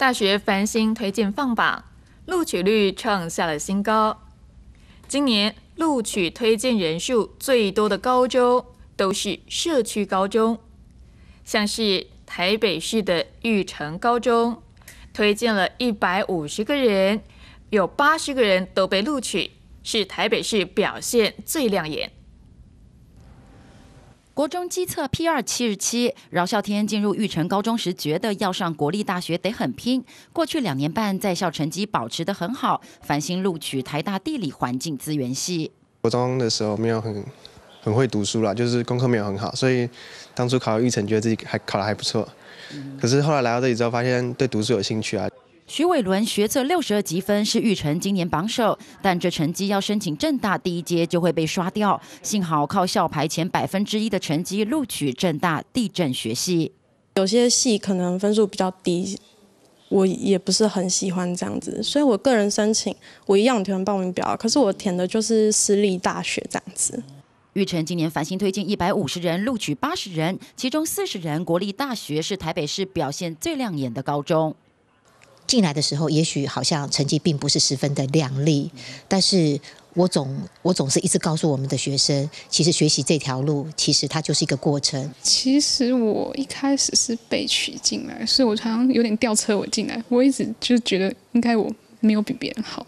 大学繁星推荐放榜，录取率创下了新高。今年录取推荐人数最多的高中都是社区高中，像是台北市的玉成高中，推荐了一百五十个人，有八十个人都被录取，是台北市表现最亮眼。国中基测 P 二七十七，饶孝天进入玉成高中时，觉得要上国立大学得很拼。过去两年半在校成绩保持得很好，繁星录取台大地理环境资源系。国中的时候没有很很会读书啦，就是功课没有很好，所以当初考玉成觉得自己还考得还不错。可是后来来到这里之后，发现对读书有兴趣啊。徐伟伦学测六十二积分是玉成今年榜首，但这成绩要申请正大第一阶就会被刷掉，幸好靠校排前百分之一的成绩录取正大地震学系。有些系可能分数比较低，我也不是很喜欢这样子，所以我个人申请我一样填报名表，可是我填的就是私立大学这样子。玉成今年繁星推荐一百五十人，录取八十人，其中四十人国立大学是台北市表现最亮眼的高中。进来的时候，也许好像成绩并不是十分的亮丽，但是我总我总是一直告诉我们的学生，其实学习这条路，其实它就是一个过程。其实我一开始是被取进来，所以我常常有点吊车尾进来，我一直就觉得应该我没有比别人好，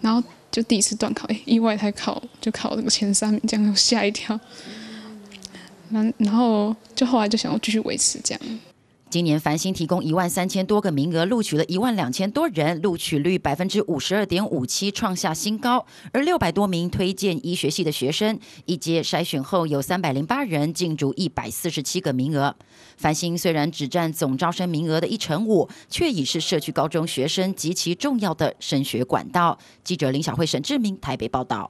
然后就第一次断考，意外才考就考了个前三名，这样又吓一跳，然然后就后来就想要继续维持这样。今年繁星提供一万三千多个名额，录取了一万两千多人，录取率百分之五十二点五七，创下新高。而六百多名推荐医学系的学生，一阶筛选后有三百零八人进入一百四十七个名额。繁星虽然只占总招生名额的一成五，却已是社区高中学生极其重要的升学管道。记者林小慧、沈志明，台北报道。